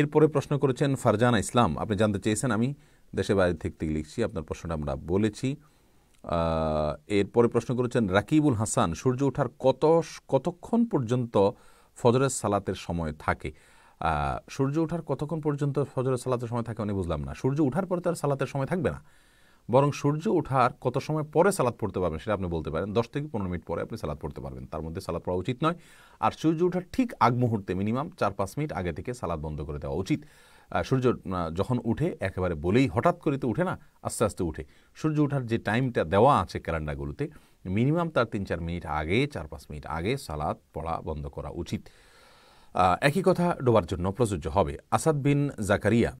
এরপরে প্রশ্ন করেছেন ফারজানা ইসলাম আপনি জানতে চেয়েছেন আমি দেশে বাইরে থেকে লিখছি আপনার প্রশ্নটা আমরা বলেছি এরপরে প্রশ্ন করেছেন রাকিবুল হাসান সূর্য ওঠার কত কতক্ষণ পর্যন্ত ফজরের সালাতের সময় থাকে সূর্য ওঠার কতক্ষণ পর্যন্ত ফজরের সালাতের সময় থাকে আমি বুঝলাম না সূর্য ওঠার পরে তার সালাতের সময় থাকবে না বরং সূর্য ওঠার কত সময় পরে সালাদ পড়তে পারবেন সেটা আপনি বলতে পারেন দশ থেকে পনেরো মিনিট পরে আপনি সালাদ পড়তে পারবেন তার মধ্যে সালাদ পড়া উচিত নয় আর সূর্য ওঠার ঠিক আগ মুহূর্তে মিনিমাম চার পাঁচ মিনিট আগে থেকে সালাদ বন্ধ করে দেওয়া উচিত সূর্য যখন উঠে একেবারে বলেই হঠাৎ করে তো উঠে না আস্তে আস্তে উঠে সূর্য ওঠার যে টাইমটা দেওয়া আছে ক্যালেন্ডারগুলোতে মিনিমাম তার তিন চার মিনিট আগে চার পাঁচ মিনিট আগে সালাদ পড়া বন্ধ করা উচিত একই কথা ডোবার জন্য প্রযোজ্য হবে আসাদ বিন জাকারিয়া